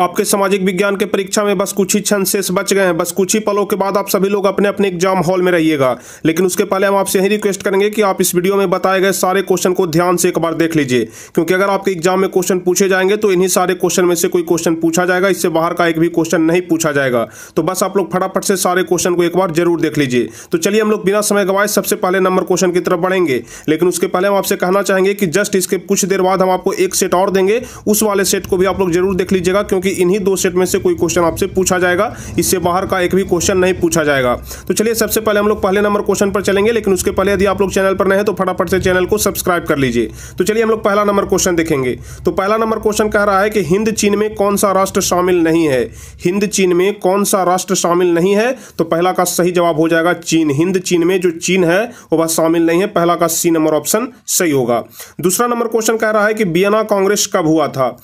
आपके सामाजिक विज्ञान के परीक्षा में बस कुछ ही क्षण शेष बच गए हैं बस कुछ ही पलों के बाद आप सभी लोग अपने अपने एग्जाम हॉल में रहिएगा लेकिन उसके पहले हम आपसे यही रिक्वेस्ट करेंगे कि आप इस वीडियो में बताए गए सारे क्वेश्चन को ध्यान से एक बार देख लीजिए क्योंकि अगर आपके एग्जाम में क्वेश्चन पूछे जाएंगे तो इन्हीं सारे क्वेश्चन में से कोई क्वेश्चन पूछा जाएगा इससे बाहर का एक भी क्वेश्चन नहीं पूछा जाएगा तो बस आप लोग फटाफट से सारे क्वेश्चन को एक बार जरूर देख लीजिए तो चलिए हम लोग बिना समय गवाए सबसे पहले नंबर क्वेश्चन की तरफ बढ़ेंगे लेकिन उसके पहले हम आपसे कहना चाहेंगे कि जस्ट इसके कुछ देर बाद हम आपको एक सेट और देंगे उस वाले सेट को भी आप लोग जरूर देख लीजिएगा क्योंकि क्योंकि इन्हीं दो सेट में से कोई क्वेश्चन आपसे पूछा जाएगा इससे बाहर का एक भी क्वेश्चन नहीं पूछा जाएगा तो चलिए सबसे पहले हम लोग पहले नंबर क्वेश्चन पर चलेंगे लेकिन उसके पहले यदि आप लोग चैनल पर नए हैं तो फटाफट से चैनल को सब्सक्राइब कर लीजिए तो चलिए हम लोग पहला नंबर क्वेश्चन देखेंगे तो पहला नंबर क्वेश्चन कह रहा है कि हिंद चीन में कौन सा राष्ट्र शामिल नहीं है हिंद चीन में कौन सा राष्ट्र शामिल नहीं है तो पहला का सही जवाब हो जाएगा चीन हिंद चीन में जो चीन है वो बात शामिल नहीं है पहला का सी नंबर ऑप्शन सही होगा दूसरा नंबर क्वेश्चन कह रहा है कि बियना कांग्रेस कब हुआ था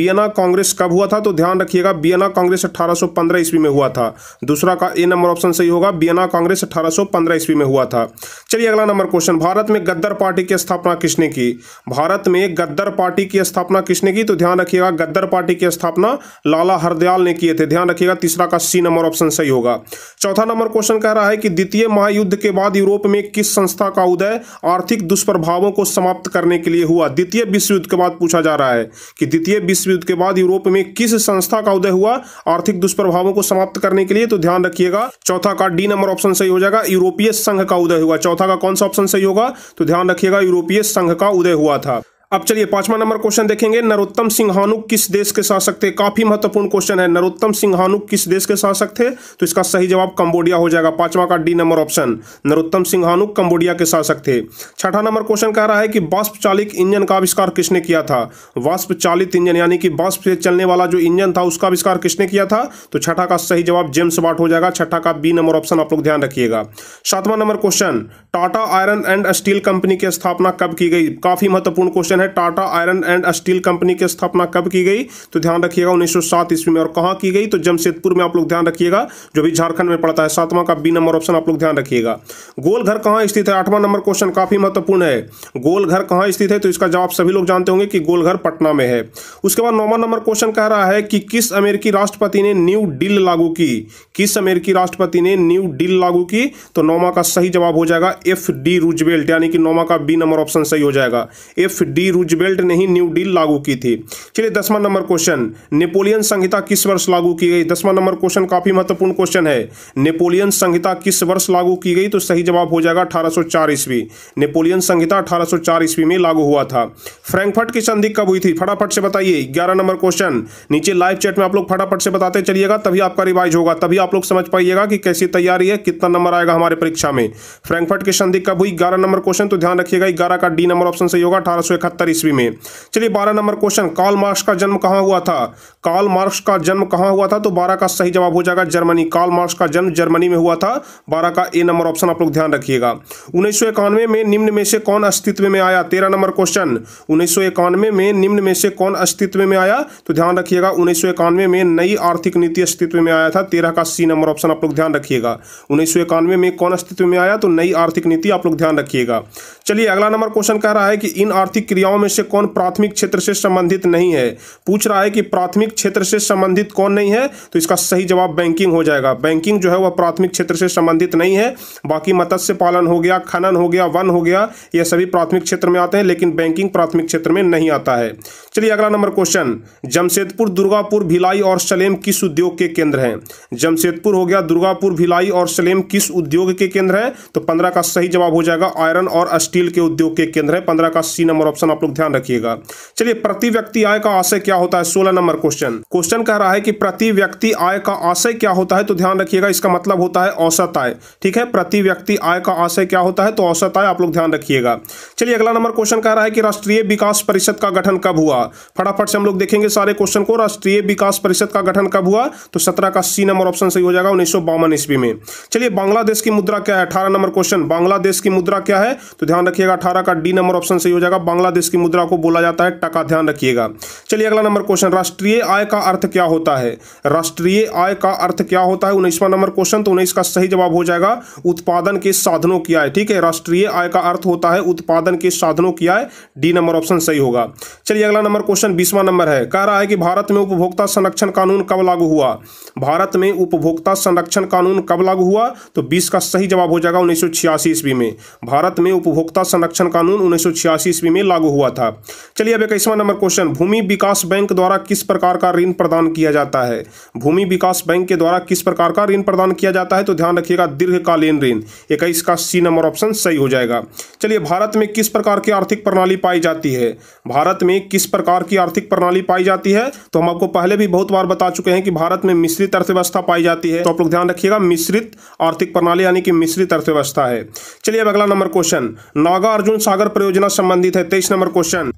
बियना कांग्रेस कब हुआ था तो तो ध्यान रखिएगा बियना कांग्रेस 1815 ईस्वी में हुआ था दूसरा का ए नंबर ऑप्शन सही होगा बियना कांग्रेस 1815 ईस्वी में हुआ था चलिए अगला नंबर क्वेश्चन भारत में गद्दर पार्टी की स्थापना किसने की भारत में गद्दर पार्टी की स्थापना किसने की तो ध्यान रखिएगा गद्दर पार्टी की स्थापना लाला हरदयाल ने किए थे ध्यान रखिएगा तीसरा का सी नंबर ऑप्शन सही होगा चौथा नंबर क्वेश्चन कह रहा है कि द्वितीय महायुद्ध के बाद यूरोप में किस संस्था का उदय आर्थिक दुष्प्रभावों को समाप्त करने के लिए हुआ द्वितीय विश्व युद्ध के बाद पूछा जा रहा है कि द्वितीय विश्व युद्ध के बाद यूरोप में किस संस्था का उदय हुआ आर्थिक दुष्प्रभावों को समाप्त करने के लिए तो ध्यान रखिएगा चौथा का डी नंबर ऑप्शन सही हो जाएगा यूरोपीय संघ का उदय हुआ चौथा का कौन सा ऑप्शन सही होगा तो ध्यान रखिएगा यूरोपीय संघ का उदय हुआ था अब चलिए पांचवा नंबर क्वेश्चन देखेंगे नरोत्तम सिंहानु किस देश के शासक थे काफी महत्वपूर्ण क्वेश्चन है नरोत्तम सिंहानु किस देश के शासक थे तो इसका सही जवाब कंबोडिया हो जाएगा पांचवा का D number option Narottam Singh Cambodia के शासक थे छठा नंबर क्वेश्चन कह रहा है कि बाष्प चालित इंजन का आविष्कार किसने किया था वाष्प चालित इंजन यानी कि बाष्प से चलने वाला जो इंजन था उसका आविष्कार किसने किया था तो छठा का सही जवाब जेम्स वाट हो जाएगा छठा का बी नंबर ऑप्शन आप लोग ध्यान रखिएगा सातवां number question Tata iron and steel company की स्थापना कब की गई काफी महत्वपूर्ण क्वेश्चन क्वेश्चन है Tata iron and steel company की स्थापना कब की गई तो ध्यान रखिएगा 1907 ईस्वी में और कहाँ की गई तो जमशेदपुर में आप लोग ध्यान रखिएगा जो भी झारखंड में पड़ता है सातवां का बी नंबर ऑप्शन आप लोग ध्यान रखिएगा गोलघर कहाँ स्थित है आठवां नंबर क्वेश्चन काफी महत्वपूर्ण है गोलघर कहाँ स्थित है तो इसका जवाब सभी लोग जानते होंगे कि गोलघर पटना में है उसके बाद नौवा नंबर क्वेश्चन कह रहा है कि किस अमेरिकी राष्ट्रपति ने न्यू डील लागू की किस अमेरिकी राष्ट्रपति ने न्यू डील लागू की तो नौमा का सही जवाब हो जाएगा एफ डी रूजवेल्ट यानी कि नौमा का बी नंबर ऑप्शन सही हो जाएगा एफ डी डी रूजबेल्ट ने ही न्यू डील लागू की थी चलिए दसवां नंबर क्वेश्चन नेपोलियन संहिता किस वर्ष लागू की गई दसवां नंबर क्वेश्चन काफी महत्वपूर्ण क्वेश्चन है नेपोलियन संहिता किस वर्ष लागू की गई तो सही जवाब हो जाएगा 1804 ईस्वी नेपोलियन संहिता 1804 ईस्वी में लागू हुआ था फ्रैंकफर्ट की संधि कब हुई थी फटाफट से बताइए ग्यारह नंबर क्वेश्चन नीचे लाइव चैट में आप लोग फटाफट से बताते चलिएगा तभी आपका रिवाइज होगा तभी आप लोग समझ पाइएगा कि कैसी तैयारी है कितना नंबर आएगा हमारे परीक्षा में फ्रैंकफर्ट की संधि कब हुई ग्यारह नंबर क्वेश्चन तो ध्यान रखिएगा ग्यारह का डी नंबर ऑप्शन सही होगा अठारह इकहत्तर ईस्वी में चलिए बारह नंबर क्वेश्चन कार्ल मार्क्स का जन्म कहाँ हुआ था कार्ल मार्क्स का जन्म कहाँ हुआ था तो बारह का सही जवाब हो जाएगा जर्मनी कार्ल मार्क्स का जन्म जर्मनी में हुआ था बारह का ए नंबर ऑप्शन आप लोग ध्यान रखिएगा उन्नीस में निम्न में से कौन अस्तित्व में आया तेरह नंबर क्वेश्चन उन्नीस में निम्न में से कौन अस्तित्व में आया तो ध्यान रखिएगा उन्नीस में नई आर्थिक नीति अस्तित्व में आया था तेरह का सी नंबर ऑप्शन आप लोग ध्यान रखिएगा उन्नीस में कौन अस्तित्व में आया तो नई आर्थिक नीति आप लोग ध्यान रखिएगा चलिए अगला नंबर क्वेश्चन कह रहा है कि इन आर्थिक क्रिया क्रियाओं में से कौन प्राथमिक क्षेत्र से संबंधित नहीं है पूछ रहा है कि प्राथमिक क्षेत्र से संबंधित कौन नहीं है तो इसका सही जवाब बैंकिंग हो जाएगा बैंकिंग जो है वह प्राथमिक क्षेत्र से संबंधित नहीं है बाकी मत्स्य पालन हो गया खनन हो गया वन हो गया यह सभी प्राथमिक क्षेत्र में आते हैं लेकिन बैंकिंग प्राथमिक क्षेत्र में नहीं आता है चलिए अगला नंबर क्वेश्चन जमशेदपुर दुर्गापुर भिलाई और सलेम किस उद्योग के केंद्र हैं जमशेदपुर हो गया दुर्गापुर भिलाई और सलेम किस उद्योग के केंद्र हैं तो पंद्रह का सही जवाब हो जाएगा आयरन और स्टील के उद्योग के केंद्र है पंद्रह का सी नंबर ऑप्शन आप लोग ध्यान रखिएगा चलिए प्रति व्यक्ति आय का आशय क्या होता है सोलह नंबर क्वेश्चन क्वेश्चन कह रहा है कि प्रति व्यक्ति आय का आशय क्या होता है तो ध्यान रखिएगा इसका मतलब होता है औसत आय ठीक है प्रति व्यक्ति आय का आशय क्या होता है तो औसत आय आप लोग ध्यान रखिएगा चलिए अगला नंबर क्वेश्चन कह रहा है कि राष्ट्रीय विकास परिषद का गठन कब हुआ फटाफट से हम लोग देखेंगे सारे क्वेश्चन को राष्ट्रीय विकास परिषद का गठन कब हुआ तो सत्रह का सी नंबर ऑप्शन सही हो जाएगा उन्नीस ईस्वी में चलिए बांग्लादेश की मुद्रा क्या है अठारह नंबर क्वेश्चन बांग्लादेश की मुद्रा क्या है तो ध्यान रखिएगा अठारह का डी नंबर ऑप्शन सही हो जाएगा बांग्लादेश देश की मुद्रा को बोला जाता है टका ध्यान रखिएगा चलिए अगला नंबर क्वेश्चन राष्ट्रीय आय का अर्थ क्या होता है राष्ट्रीय आय का अर्थ क्या होता है उन्नीसवा नंबर क्वेश्चन तो उन्नीस का सही जवाब हो जाएगा उत्पादन के साधनों की आय ठीक है राष्ट्रीय आय का अर्थ होता है उत्पादन के साधनों की आय डी नंबर ऑप्शन सही होगा चलिए अगला नंबर क्वेश्चन बीसवा नंबर है कह रहा है कि भारत में उपभोक्ता संरक्षण कानून कब लागू हुआ भारत में उपभोक्ता संरक्षण कानून कब लागू हुआ तो बीस का सही जवाब हो जाएगा उन्नीस सौ ईस्वी में भारत में उपभोक्ता संरक्षण कानून उन्नीस सौ ईस्वी में लागू हुआ था चलिए अब इक्कीसवां number question Bhumi Vikas bank द्वारा किस प्रकार का ऋण प्रदान किया जाता है भूमि विकास बैंक के द्वारा किस प्रकार का ऋण प्रदान किया जाता है तो ध्यान रखिएगा दीर्घकालीन ऋण इक्कीस का सी नंबर ऑप्शन सही हो जाएगा चलिए भारत में किस प्रकार की आर्थिक प्रणाली पाई जाती है भारत में किस प्रकार की आर्थिक प्रणाली पाई जाती है तो हम आपको पहले भी बहुत बार बता चुके हैं कि भारत में मिश्रित अर्थव्यवस्था पाई जाती है तो आप लोग ध्यान रखिएगा मिश्रित आर्थिक प्रणाली यानी कि मिश्रित अर्थव्यवस्था है चलिए अब अगला नंबर क्वेश्चन नागार्जुन सागर परियोजना संबंधित है तेईस नंबर क्वेश्चन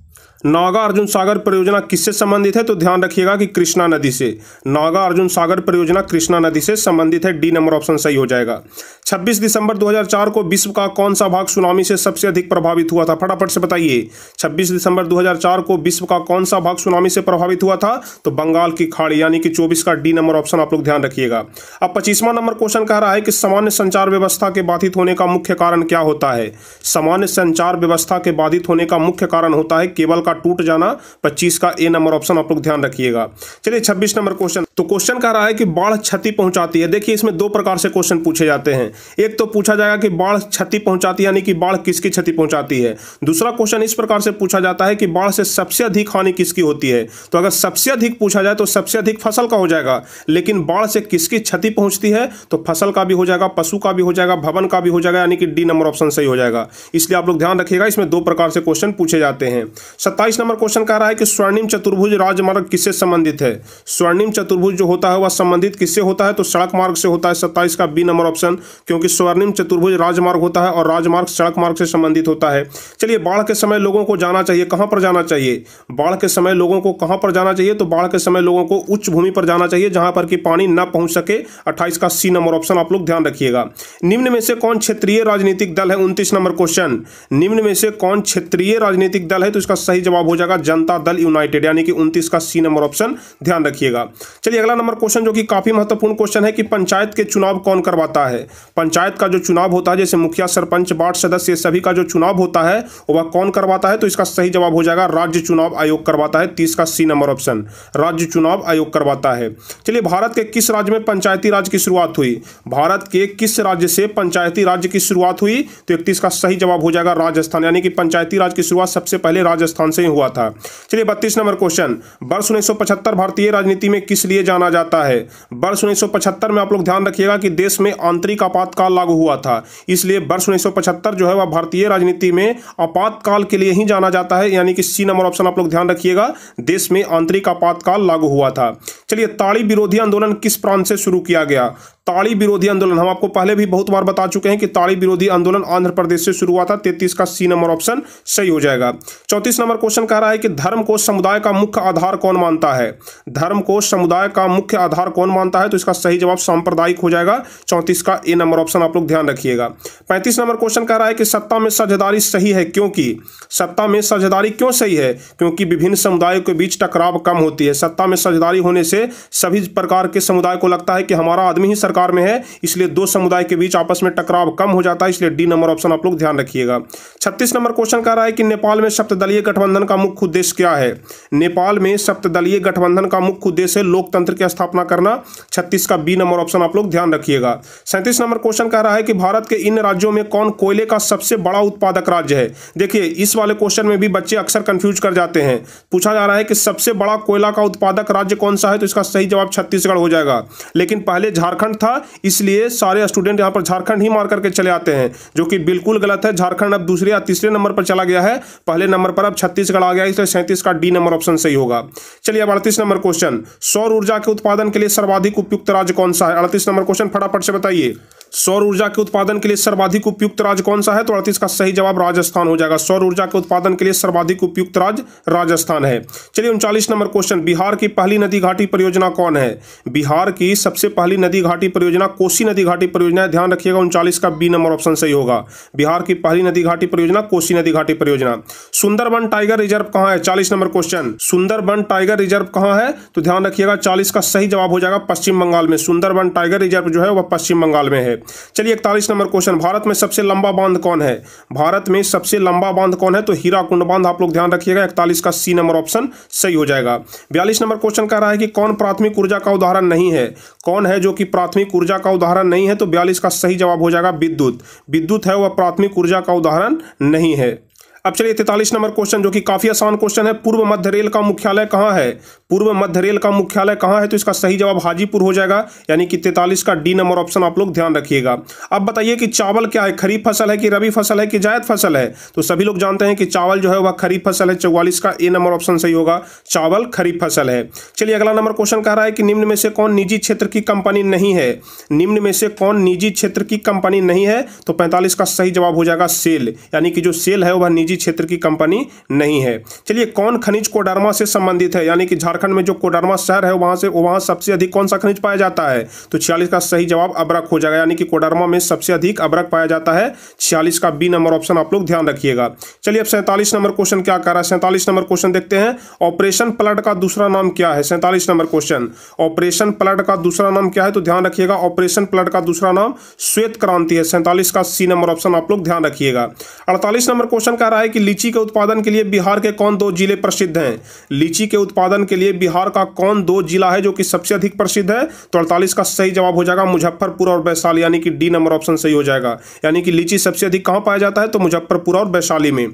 नागा अर्जुन सागर परियोजना किससे संबंधित है तो ध्यान रखिएगा कि कृष्णा नदी से नागा अर्जुन सागर परियोजना कृष्णा नदी से संबंधित है डी नंबर ऑप्शन सही हो जाएगा 26 दिसंबर 2004 को विश्व का कौन सा भाग सुनामी से सबसे अधिक प्रभावित हुआ था फटाफट से बताइए 26 दिसंबर 2004 को विश्व का कौन सा भाग सुनामी से प्रभावित हुआ था तो बंगाल की खाड़ी यानी कि चौबीस का डी नंबर ऑप्शन आप लोग ध्यान रखिएगा अब पच्चीसवां नंबर क्वेश्चन कह रहा है कि सामान्य संचार व्यवस्था के बाधित होने का मुख्य कारण क्या होता है सामान्य संचार व्यवस्था के बाधित होने का मुख्य कारण होता है केवल टूट जाना पच्चीस का ए नंबर ऑप्शन आप लोग ध्यान रखिएगा चलिए छब्बीस नंबर क्वेश्चन तो क्वेश्चन कह रहा है कि बाढ़ क्षति पहुंचाती है देखिए इसमें दो प्रकार से क्वेश्चन पूछे जाते हैं एक तो पूछा जाएगा कि बाढ़ क्षति पहुंचाती है यानी कि बाढ़ किसकी क्षति पहुंचाती है दूसरा क्वेश्चन इस प्रकार से पूछा जाता है कि बाढ़ से सबसे अधिक हानि किसकी होती है तो अगर सबसे अधिक पूछा जाए तो सबसे अधिक फसल का हो जाएगा लेकिन बाढ़ से किसकी क्षति पहुंचती है तो फसल का भी हो जाएगा पशु का भी हो जाएगा भवन का भी हो जाएगा यानी कि डी नंबर ऑप्शन सही हो जाएगा इसलिए आप लोग ध्यान रखिएगा इसमें दो प्रकार से क्वेश्चन पूछे जाते हैं सत्ताईस नंबर क्वेश्चन कह रहा है कि स्वर्णिम चतुर्भुज राजमार्ग किससे संबंधित है स्वर्णिम चतुर्भुज चतुर्भुज जो होता है वह संबंधित किससे होता है तो सड़क मार्ग से होता है सत्ताईस का बी नंबर ऑप्शन क्योंकि स्वर्णिम चतुर्भुज राजमार्ग होता है और राजमार्ग सड़क मार्ग से संबंधित होता है चलिए बाढ़ के समय लोगों को जाना चाहिए कहाँ पर जाना चाहिए बाढ़ के समय लोगों को कहाँ पर जाना चाहिए तो बाढ़ के समय लोगों को उच्च भूमि पर जाना चाहिए जहाँ पर कि पानी न पहुँच सके अट्ठाईस का सी नंबर ऑप्शन आप लोग ध्यान रखिएगा निम्न में से कौन क्षेत्रीय राजनीतिक दल है उनतीस नंबर क्वेश्चन निम्न में से कौन क्षेत्रीय राजनीतिक दल है तो इसका सही जवाब हो जाएगा जनता दल यूनाइटेड यानी कि उनतीस का सी नंबर ऑप्शन ध्यान रखिएगा चलिए अगला नंबर क्वेश्चन जो कि काफी महत्वपूर्ण क्वेश्चन है कि पंचायत के चुनाव कौन करवाता है पंचायत का जो चुनाव होता है जैसे मुखिया सरपंच वार्ड सदस्य सभी का जो चुनाव होता है वह कौन करवाता है तो इसका सही जवाब हो जाएगा राज्य चुनाव आयोग करवाता है तीस का सी नंबर ऑप्शन राज्य चुनाव आयोग करवाता है चलिए भारत के किस राज्य में पंचायती राज की शुरुआत हुई भारत के किस राज्य से पंचायती राज्य की शुरुआत हुई तो इकतीस का सही जवाब हो जाएगा राजस्थान यानी कि पंचायती राज की शुरुआत सबसे पहले राजस्थान से ही हुआ था चलिए बत्तीस नंबर क्वेश्चन वर्ष उन्नीस भारतीय राजनीति में किस लिए लिए जाना जाता है वर्ष उन्नीस में आप लोग ध्यान रखिएगा कि देश में आंतरिक आपातकाल लागू हुआ था इसलिए वर्ष उन्नीस जो है वह भारतीय राजनीति में आपातकाल के लिए ही जाना जाता है यानी कि सी नंबर ऑप्शन आप लोग ध्यान रखिएगा देश में आंतरिक आपातकाल लागू हुआ था चलिए ताड़ी विरोधी आंदोलन किस प्रांत से शुरू किया गया ताड़ी विरोधी आंदोलन हम आपको पहले भी बहुत बार बता चुके हैं कि ताड़ी विरोधी आंदोलन आंध्र प्रदेश से शुरू हुआ था तैतीस का सी नंबर ऑप्शन सही हो जाएगा चौतीस नंबर क्वेश्चन कह रहा है कि धर्म को समुदाय का मुख्य आधार कौन मानता है धर्म को समुदाय का मुख्य आधार कौन मानता है तो इसका सही जवाब सांप्रदायिक हो जाएगा चौंतीस का ए नंबर ऑप्शन आप लोग ध्यान रखिएगा पैंतीस नंबर क्वेश्चन कह रहा है कि सत्ता में साझेदारी सही है क्योंकि सत्ता में साझेदारी क्यों सही है क्योंकि विभिन्न समुदायों के बीच टकराव कम होती है सत्ता में साझेदारी होने से सभी प्रकार के समुदाय को लगता है कि हमारा आदमी ही सरकार आकार में है इसलिए दो समुदाय के बीच आपस में टकराव कम हो जाता है इसलिए डी नंबर ऑप्शन आप लोग ध्यान रखिएगा छत्तीस नंबर क्वेश्चन कह रहा है कि नेपाल में सप्तलीय गठबंधन का मुख्य उद्देश्य क्या है नेपाल में सप्तलीय गठबंधन का मुख्य उद्देश्य है लोकतंत्र की स्थापना करना छत्तीस का बी नंबर ऑप्शन आप लोग ध्यान रखिएगा सैंतीस नंबर क्वेश्चन कह रहा है कि भारत के इन राज्यों में कौन कोयले का सबसे बड़ा उत्पादक राज्य है देखिए इस वाले क्वेश्चन में भी बच्चे अक्सर कंफ्यूज कर जाते हैं पूछा जा रहा है कि सबसे बड़ा कोयला का उत्पादक राज्य कौन सा है तो इसका सही जवाब छत्तीसगढ़ हो जाएगा लेकिन पहले झारखंड था इसलिए सारे स्टूडेंट यहाँ पर झारखंड ही मार करके चले आते हैं जो कि बिल्कुल गलत है झारखंड अब दूसरे या तीसरे नंबर पर चला गया है पहले नंबर पर अब छत्तीसगढ़ आ गया इसलिए सैंतीस का डी नंबर ऑप्शन सही होगा चलिए अब अड़तीस नंबर क्वेश्चन सौर ऊर्जा के उत्पादन के लिए सर्वाधिक उपयुक्त राज्य कौन सा है अड़तीस नंबर क्वेश्चन फटाफट से बताइए सौर ऊर्जा के उत्पादन के लिए सर्वाधिक उपयुक्त राज्य कौन सा है तो अड़तीस का सही जवाब राजस्थान हो जाएगा सौर ऊर्जा के उत्पादन के लिए सर्वाधिक उपयुक्त राज्य राजस्थान है चलिए उनचालीस नंबर क्वेश्चन बिहार की पहली नदी घाटी परियोजना कौन है बिहार की सबसे पहली नदी घाटी परियोजना कोसी नदी घाटी परियोजना है ध्यान रखिएगा उनचालीस का बी नंबर ऑप्शन सही होगा बिहार की पहली नदी घाटी परियोजना कोसी नदी घाटी परियोजना सुंदरबन टाइगर रिजर्व कहाँ है चालीस number question Sundarban tiger reserve कहाँ है तो ध्यान रखिएगा चालीस का सही जवाब हो जाएगा पश्चिम बंगाल में सुंदरबन टाइगर रिजर्व जो है वह पश्चिम बंगाल में है चलिए इकतालीस नंबर क्वेश्चन भारत में सबसे लंबा बांध कौन है भारत में सबसे लंबा बांध कौन है तो हीरा कुंड बांध आप लोग ध्यान रखिएगा इकतालीस का सी नंबर ऑप्शन सही हो जाएगा बयालीस नंबर क्वेश्चन कह रहा है कि कौन प्राथमिक ऊर्जा का उदाहरण नहीं है कौन है जो कि प्राथमिक ऊर्जा का उदाहरण नहीं है तो बयालीस का सही जवाब हो जाएगा विद्युत विद्युत है वह प्राथमिक ऊर्जा का उदाहरण नहीं है अब चलिए तैतालीस नंबर क्वेश्चन जो कि काफी आसान क्वेश्चन है पूर्व मध्य रेल का मुख्यालय कहाँ है पूर्व मध्य रेल का मुख्यालय कहाँ है तो इसका सही जवाब हाजीपुर हो जाएगा यानी कि तैतालीस का डी नंबर ऑप्शन आप लोग ध्यान रखिएगा अब बताइए कि चावल क्या है खरीफ फसल है कि रबी फसल है कि जायद फसल है तो सभी लोग जानते हैं कि चावल जो है वह खरीफ फसल है चौवालीस का ए नंबर ऑप्शन सही होगा चावल खरीफ फसल है चलिए अगला नंबर क्वेश्चन कह रहा है कि निम्न में से कौन निजी क्षेत्र की कंपनी नहीं है निम्न में से कौन निजी क्षेत्र की कंपनी नहीं है तो पैंतालीस का सही जवाब हो जाएगा सेल यानी कि जो सेल है वह निजी निजी क्षेत्र की कंपनी नहीं है चलिए कौन खनिज कोडरमा से संबंधित है यानी कि झारखंड में जो कोडरमा शहर है वहां से वहां सबसे अधिक कौन सा खनिज पाया जाता है तो छियालीस का सही जवाब अबरक हो जाएगा यानी कि कोडरमा में सबसे अधिक अबरक पाया जाता है छियालीस का बी नंबर ऑप्शन आप लोग ध्यान रखिएगा चलिए अब सैंतालीस नंबर क्वेश्चन क्या कर रहा है सैंतालीस नंबर क्वेश्चन देखते हैं ऑपरेशन प्लड का दूसरा नाम क्या है सैंतालीस नंबर क्वेश्चन ऑपरेशन प्लड का दूसरा नाम क्या है तो ध्यान रखिएगा ऑपरेशन प्लड का दूसरा नाम श्वेत क्रांति है सैंतालीस का सी नंबर ऑप्शन आप लोग ध्यान रखिएगा अड़तालीस नंबर क्वेश्चन कह रहा है कि लीची के उत्पादन के लिए बिहार के कौन दो जिले प्रसिद्ध हैं लीची के उत्पादन के लिए बिहार का कौन दो जिला है जो कि सबसे अधिक प्रसिद्ध है तो अड़तालीस का सही जवाब हो जाएगा मुजफ्फरपुर और वैशाली यानी कि डी नंबर ऑप्शन सही हो जाएगा यानी कि लीची सबसे अधिक कहाँ पाया जाता है तो मुजफ्फरपुर और वैशाली में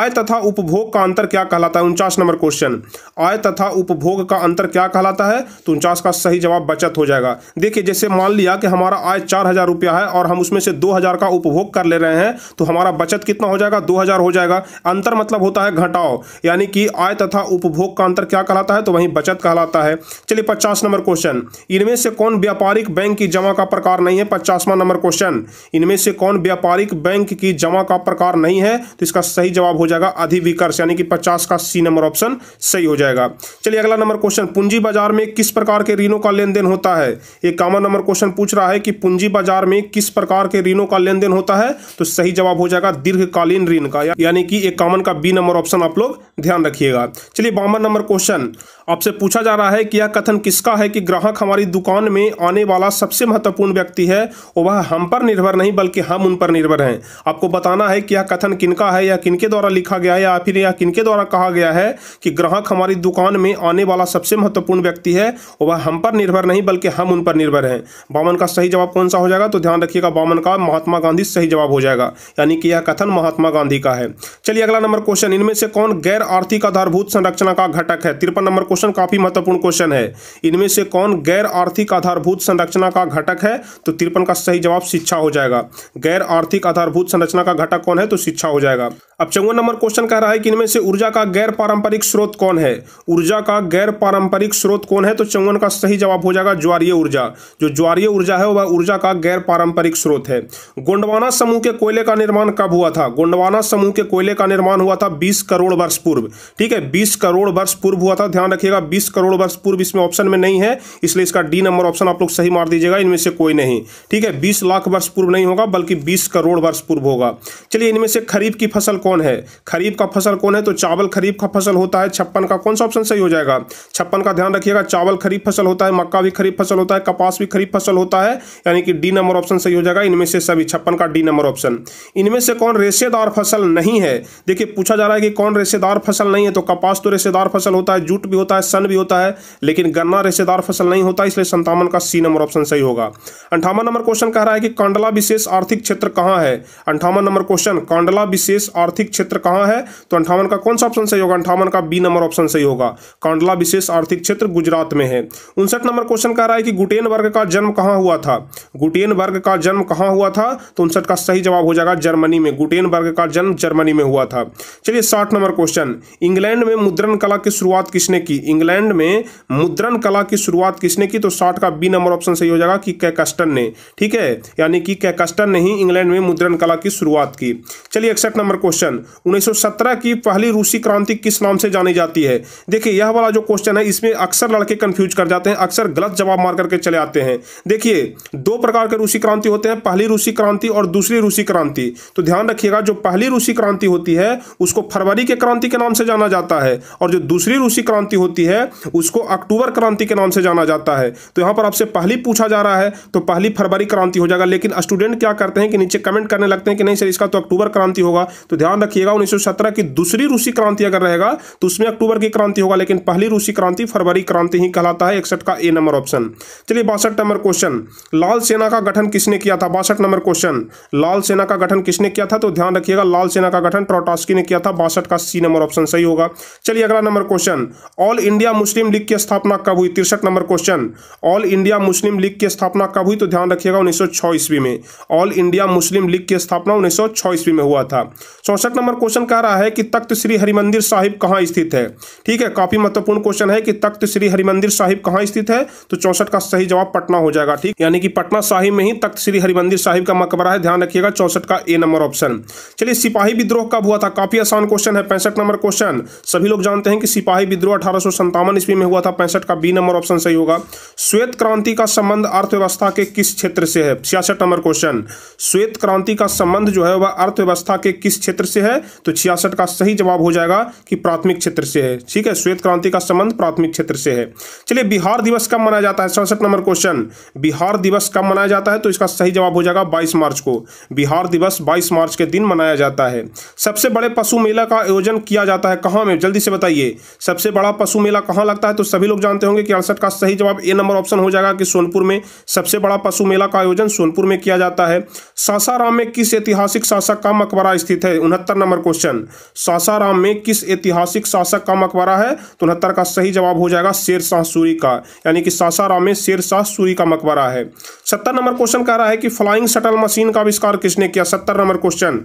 आय तथा उपभोग का अंतर क्या कहलाता है उनचास नंबर क्वेश्चन आय तथा उपभोग का अंतर क्या कहलाता है तो उनचास का सही जवाब बचत हो जाएगा देखिए जैसे मान लिया कि हमारा आय चार रुपया है और हम उसमें से दो का उपभोग कर ले रहे हैं तो हमारा बचत कितना हो जाएगा दो हो जाएगा जाएगा अंतर मतलब होता है घटाओ यानी कि आय तथा उपभोग का अंतर क्या कहलाता है तो वही बचत कहलाता है चलिए पचास नंबर क्वेश्चन इनमें से कौन व्यापारिक बैंक की जमा का प्रकार नहीं है पचासवा नंबर क्वेश्चन इनमें से कौन व्यापारिक बैंक की जमा का प्रकार नहीं है तो इसका सही जवाब हो जाएगा अधिविकर्ष यानी कि पचास का सी नंबर ऑप्शन सही हो जाएगा चलिए अगला नंबर क्वेश्चन पूंजी बाजार में किस प्रकार के ऋणों का लेन होता है एक कॉमन नंबर क्वेश्चन पूछ रहा है कि पूंजी बाजार में किस प्रकार के ऋणों का लेन होता है तो सही जवाब हो जाएगा दीर्घकालीन ऋण का यानी यानी कि एक कॉमन का बी नंबर ऑप्शन आप लोग ध्यान रखिएगा चलिए बावन नंबर क्वेश्चन आपसे पूछा जा रहा है कि यह कथन किसका है कि ग्राहक हमारी दुकान में आने वाला सबसे महत्वपूर्ण व्यक्ति है और वह हम पर निर्भर नहीं बल्कि हम उन पर निर्भर हैं आपको बताना है कि यह कथन किनका है या किनके द्वारा लिखा गया है या फिर यह किनके द्वारा कहा गया है कि ग्राहक हमारी दुकान में आने वाला सबसे महत्वपूर्ण व्यक्ति है और वह हम पर निर्भर नहीं बल्कि हम उन पर निर्भर हैं बावन का सही जवाब कौन सा हो जाएगा तो ध्यान रखिएगा बावन का महात्मा गांधी सही जवाब हो जाएगा यानी कि यह कथन महात्मा गांधी का है चलिए अगला नंबर क्वेश्चन इनमें से कौन गैर आर्थिक आधारभूत संरचना का घटक है तिरपन नंबर क्वेश्चन काफी महत्वपूर्ण क्वेश्चन है इनमें से कौन गैर आर्थिक आधारभूत संरचना का घटक है तो तिरपन का सही जवाब शिक्षा हो जाएगा गैर आर्थिक आधारभूत संरचना का घटक कौन है तो शिक्षा हो जाएगा अब चौवन नंबर क्वेश्चन कह रहा है कि इनमें से ऊर्जा का गैर पारंपरिक स्रोत कौन है ऊर्जा का गैर पारंपरिक स्रोत कौन है तो चौवन का सही जवाब हो जाएगा ज्वारीय ऊर्जा जो ज्वारीय ऊर्जा है वह ऊर्जा का गैर पारंपरिक स्रोत है गोंडवाना समूह के कोयले का निर्माण कब हुआ था गोंडवाना समूह के कोयले का निर्माण हुआ था 20 करोड़ वर्ष पूर्व ठीक है 20 करोड़ वर्ष पूर्व हुआ था ध्यान रखिएगा 20 करोड़ वर्ष पूर्व इसमें ऑप्शन में नहीं है इसलिए इसका डी नंबर ऑप्शन आप लोग सही मार दीजिएगा इनमें से कोई नहीं ठीक है बीस लाख वर्ष पूर्व नहीं होगा बल्कि बीस करोड़ वर्ष पूर्व होगा चलिए इनमें से खरीफ की फसल कौन है खरीफ का फसल कौन है तो चावल खरीफ का फसल होता है छप्पन का कौन सा ऑप्शन सही हो जाएगा छप्पन का ध्यान रखिएगा चावल खरीफ फसल होता है मक्का भी खरीफ फसल होता है कपास भी खरीफ फसल होता है यानी कि डी नंबर ऑप्शन सही हो जाएगा इनमें से सभी छप्पन का डी नंबर ऑप्शन इनमें से कौन रेशेदार फसल नहीं है है देखिए पूछा जा रहा है कि कौन रेशेदार फसल नहीं है तो कपास तो रेशेदार फसल होता है जूट भी होता है सन भी होता है लेकिन गन्ना रेशेदार फसल नहीं होता इसलिए संतावन का सी नंबर ऑप्शन सही होगा अंठावन नंबर क्वेश्चन कह रहा है कि कांडला विशेष आर्थिक क्षेत्र कहाँ है अंठावन नंबर क्वेश्चन कांडला विशेष आर्थिक क्षेत्र कहाँ है तो अंठावन का कौन सा ऑप्शन सही होगा अंठावन का बी नंबर ऑप्शन सही होगा कांडला विशेष आर्थिक क्षेत्र गुजरात में है उनसठ नंबर क्वेश्चन कह रहा है कि गुटेन वर्ग का जन्म कहाँ हुआ था गुटेन वर्ग का जन्म कहाँ हुआ था तो उनसठ का सही जवाब हो जाएगा जर्मनी में गुटेन वर्ग का जन्म जर्मनी में हुआ था चलिए साठ नंबर क्वेश्चन इंग्लैंड में मुद्रण कला की शुरुआत किसने की इंग्लैंड में मुद्रण कला की शुरुआत किसने की तो साठ का बी नंबर ऑप्शन सही हो जाएगा कि कैकस्टन ने ठीक है यानी कि कैकस्टन ने ही इंग्लैंड में मुद्रण कला की शुरुआत की चलिए इकसठ नंबर क्वेश्चन उन्नीस की पहली रूसी क्रांति किस नाम से जानी जाती है देखिए यह वाला जो क्वेश्चन है इसमें अक्सर लड़के कंफ्यूज कर जाते हैं अक्सर गलत जवाब मार करके चले आते हैं देखिए दो प्रकार के रूसी क्रांति होते हैं पहली रूसी क्रांति और दूसरी रूसी क्रांति तो ध्यान रखिएगा जो पहली रूसी क्रांति क्रांति होती है उसको फरवरी के क्रांति के नाम से जाना जाता है और जो दूसरी रूसी क्रांति होती है उसको अक्टूबर क्रांति के नाम से जाना जाता है तो यहाँ पर आपसे पहली पूछा जा रहा है तो पहली फरवरी क्रांति हो जाएगा लेकिन स्टूडेंट क्या करते हैं कि नीचे कमेंट करने लगते हैं कि नहीं सर इसका तो अक्टूबर क्रांति होगा तो ध्यान रखिएगा उन्नीस की दूसरी रूसी क्रांति अगर रहेगा तो उसमें अक्टूबर की क्रांति होगा लेकिन पहली रूसी क्रांति फरवरी क्रांति ही कहलाता है इकसठ का ए नंबर ऑप्शन चलिए बासठ नंबर क्वेश्चन लाल सेना का गठन किसने किया था बासठ नंबर क्वेश्चन लाल सेना का गठन किसने किया था तो ध्यान रखिएगा लाल सेना का गठन ट्रोटॉस्की ने किया था बासठ का सी नंबर ऑप्शन सही होगा चलिए अगला number question all India Muslim League की स्थापना कब हुई तिरसठ number question all India Muslim League की स्थापना कब हुई तो ध्यान रखिएगा उन्नीस ईस्वी में ऑल इंडिया मुस्लिम लीग की स्थापना उन्नीस ईस्वी में हुआ था चौसठ नंबर क्वेश्चन कह रहा है कि तख्त श्री हरिमंदिर साहिब कहाँ स्थित है ठीक है काफी महत्वपूर्ण क्वेश्चन है कि तख्त श्री हरिमंदिर साहिब कहाँ स्थित है तो चौसठ का सही जवाब पटना हो जाएगा ठीक यानी कि पटना साहिब में ही तख्त श्री हरिमंदिर साहिब का मकबरा है ध्यान रखिएगा चौसठ का ए नंबर ऑप्शन चलिए सिपाही विद्रोह विद्रोह कब हुआ था काफी आसान क्वेश्चन है पैंसठ नंबर क्वेश्चन सभी लोग जानते हैं कि सिपाही विद्रोह अठारह सौ संतावन ईस्वी में हुआ था पैंसठ का बी नंबर ऑप्शन सही होगा श्वेत क्रांति का संबंध अर्थव्यवस्था के किस क्षेत्र से है छियासठ नंबर क्वेश्चन श्वेत क्रांति का संबंध जो है वह अर्थव्यवस्था के किस क्षेत्र से है तो छियासठ का सही जवाब हो जाएगा कि प्राथमिक क्षेत्र से है ठीक है श्वेत क्रांति का संबंध प्राथमिक क्षेत्र से है चलिए बिहार दिवस कब मनाया जाता है सड़सठ नंबर क्वेश्चन बिहार दिवस कब मनाया जाता है तो इसका सही जवाब हो जाएगा बाईस मार्च को बिहार दिवस बाईस मार्च के दिन मनाया जाता है सबसे बड़े पशु मेला का आयोजन किया जाता है कहाँ में जल्दी से बताइए सबसे बड़ा पशु मेला कहाँ लगता है तो सभी लोग जानते होंगे कि अड़सठ का सही जवाब ए नंबर ऑप्शन हो जाएगा कि सोनपुर में सबसे बड़ा पशु मेला का आयोजन सोनपुर में किया जाता है सासाराम में किस ऐतिहासिक शासक का मकबरा स्थित है उनहत्तर नंबर क्वेश्चन सासाराम में किस ऐतिहासिक शासक का मकबरा है तो उनहत्तर का सही जवाब हो जाएगा शेर सूरी का यानी कि सासाराम में शेर सूरी का मकबरा है सत्तर नंबर क्वेश्चन कह रहा है कि फ्लाइंग शटल मशीन का आविष्कार किसने किया सत्तर number question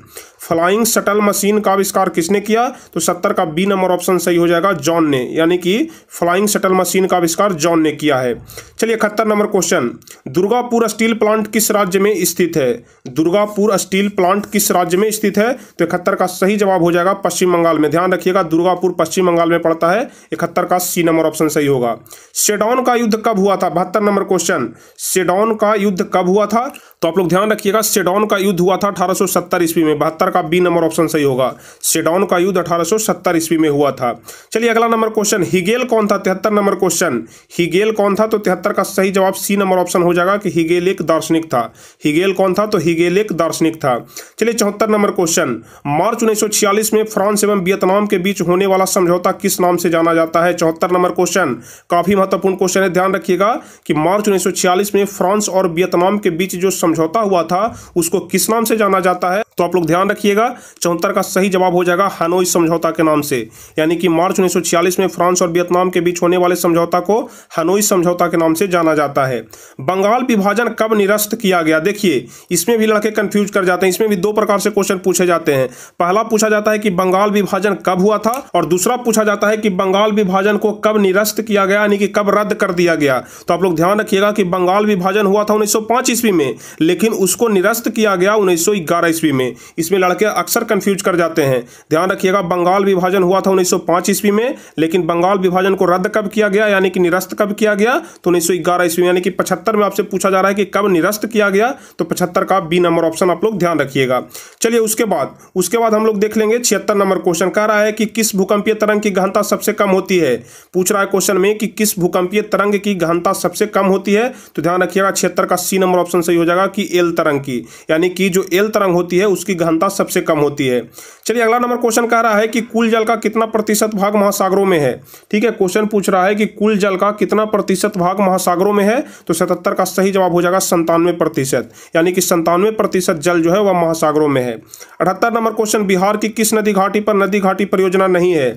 flying shuttle metal machine का आविष्कार किसने किया तो सत्तर का बी नंबर ऑप्शन सही हो जाएगा जॉन ने यानी कि फ्लाइंग शटल मशीन का आविष्कार जॉन ने किया है चलिए इकहत्तर number question Durgapur steel plant किस राज्य में स्थित है दुर्गापुर स्टील प्लांट किस राज्य में स्थित है तो इकहत्तर का सही जवाब हो जाएगा पश्चिम बंगाल में ध्यान रखिएगा दुर्गापुर पश्चिम बंगाल में पड़ता है इकहत्तर का सी नंबर ऑप्शन सही होगा सेडॉन का युद्ध कब हुआ था बहत्तर नंबर क्वेश्चन सेडॉन का युद्ध कब हुआ था तो आप लोग ध्यान रखिएगा सेडॉन का युद्ध हुआ था अठारह ईस्वी में बहत्तर का बी नंबर ऑप्शन ऑप्शन सही होगा सेडॉन का युद्ध अठारह ईस्वी में हुआ था चलिए अगला नंबर क्वेश्चन हिगेल कौन था तिहत्तर नंबर क्वेश्चन हिगेल कौन था तो तिहत्तर का सही जवाब सी नंबर ऑप्शन हो जाएगा कि हिगेल एक दार्शनिक था हिगेल कौन था तो हिगेल एक दार्शनिक था चलिए चौहत्तर नंबर क्वेश्चन मार्च उन्नीस में फ्रांस एवं वियतनाम के बीच होने वाला समझौता किस नाम से जाना जाता है चौहत्तर नंबर क्वेश्चन काफी महत्वपूर्ण क्वेश्चन है ध्यान रखिएगा कि मार्च उन्नीस में फ्रांस और वियतनाम के बीच जो समझौता हुआ था उसको किस नाम से जाना जाता है तो आप लोग ध्यान रखिएगा चौहत्तर का सही जवाब हो जाएगा हनोई समझौता के नाम से यानी कि मार्च 1946 में फ्रांस और वियतनाम के बीच होने वाले समझौता को हनोई समझौता के नाम से जाना जाता है बंगाल विभाजन कब निरस्त किया गया देखिए इसमें भी लड़के कंफ्यूज कर जाते हैं इसमें भी दो प्रकार से क्वेश्चन पूछे जाते हैं पहला पूछा जाता है कि बंगाल विभाजन कब हुआ था और दूसरा पूछा जाता है कि बंगाल विभाजन को कब निरस्त किया गया यानी कि कब रद्द कर दिया गया तो आप लोग ध्यान रखिएगा कि बंगाल विभाजन हुआ था उन्नीस ईस्वी में लेकिन उसको निरस्त किया गया उन्नीस ईस्वी में में इसमें लड़के अक्सर कन्फ्यूज कर जाते हैं ध्यान रखिएगा बंगाल विभाजन हुआ था 1905 ईस्वी में लेकिन बंगाल विभाजन को रद्द कब किया गया यानी कि निरस्त कब किया गया तो उन्नीस ईस्वी यानी कि पचहत्तर में आपसे पूछा जा रहा है कि कब निरस्त किया गया तो पचहत्तर का बी नंबर ऑप्शन आप लोग ध्यान रखिएगा चलिए उसके बाद उसके बाद हम लोग देख लेंगे छिहत्तर नंबर क्वेश्चन कह रहा है कि किस भूकंपीय तरंग की गहनता सबसे कम होती है पूछ रहा है क्वेश्चन में कि किस भूकंपीय तरंग की गहनता सबसे कम होती है तो ध्यान रखिएगा छिहत्तर का सी नंबर ऑप्शन सही हो जाएगा कि एल तरंग की यानी कि जो एल तरंग होती है उसकी घनता सबसे कम होती है चलिए अगला नंबर क्वेश्चन कह रहा है कि कुल जल का कितना प्रतिशत भाग महासागरों में है ठीक है क्वेश्चन पूछ रहा है कि कुल जल का कितना प्रतिशत भाग महासागरों में है तो सतहत्तर का सही जवाब हो जाएगा संतानवे प्रतिशत यानी कि संतानवे प्रतिशत जल जो है वह महासागरों में है अठहत्तर नंबर क्वेश्चन बिहार की किस नदी घाटी पर नदी घाटी परियोजना नहीं है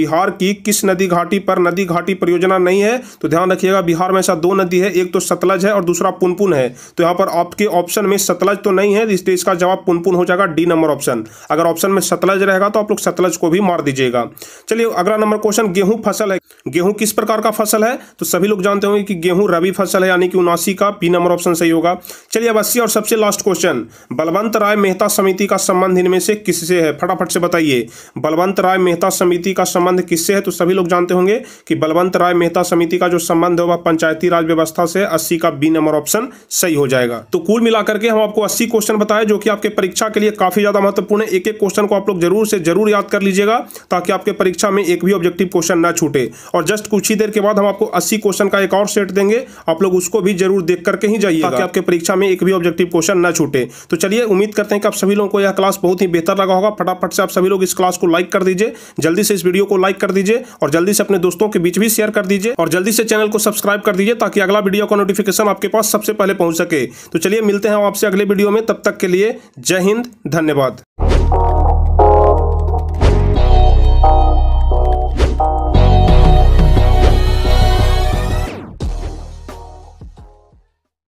बिहार की किस नदी घाटी पर नदी घाटी परियोजना नहीं है तो ध्यान रखिएगा बिहार में ऐसा दो नदी है एक तो सतलज है और दूसरा पुनपुन है तो यहाँ पर आपके ऑप्शन में सतलज तो नहीं है इसलिए तो इसका जवाब पुनपुन हो जाएगा डी नंबर ऑप्शन अगर ऑप्शन में सतलज रहेगा तो आप लोग सतलज को भी मार दीजिएगा चलिए अगला नंबर क्वेश्चन गेहूं फसल है गेहूं किस प्रकार का फसल है तो सभी लोग जानते होंगे कि गेहूं रबी फसल है यानी कि उनासी का पी नंबर ऑप्शन सही होगा चलिए अब अस्सी और सबसे लास्ट क्वेश्चन बलवंत राय मेहता समिति का संबंध इनमें से किससे है फटाफट से बताइए बलवंत राय मेहता समिति का संबंध किससे है तो सभी लोग जानते होंगे कि बलवंत राय मेहता समिति का जो संबंध है वह पंचायती राज व्यवस्था से अस्सी का बी नंबर ऑप्शन सही हो जाएगा तो कुल मिलाकर के हम आपको अस्सी क्वेश्चन बताए जो कि आपके परीक्षा के लिए काफ़ी ज़्यादा महत्वपूर्ण है एक एक क्वेश्चन को आप लोग जरूर से जरूर याद कर लीजिएगा ताकि आपके परीक्षा में एक भी ऑब्जेक्टिव क्वेश्चन ना छूटे और जस्ट कुछ ही देर के बाद हम आपको अस्सी क्वेश्चन का एक और सेट देंगे आप लोग उसको भी जरूर देख करके ही जाइए ताकि आपके परीक्षा में एक भी ऑब्जेक्टिव क्वेश्चन ना छूटे तो चलिए उम्मीद करते हैं कि आप सभी लोगों को यह क्लास बहुत ही बेहतर लगा होगा फटाफट से आप सभी लोग इस क्लास को लाइक कर दीजिए जल्दी से इस वीडियो को लाइक कर दीजिए और जल्दी से अपने दोस्तों के बीच भी शेयर कर दीजिए और जल्दी से चैनल को सब्सक्राइब कर दीजिए ताकि अगला वीडियो का नोटिफिकेशन आपके पास सबसे पहले पहुंच सके तो चलिए मिलते हैं आपसे अगले वीडियो में तब तक के लिए जय हिंद हिंद धन्यवाद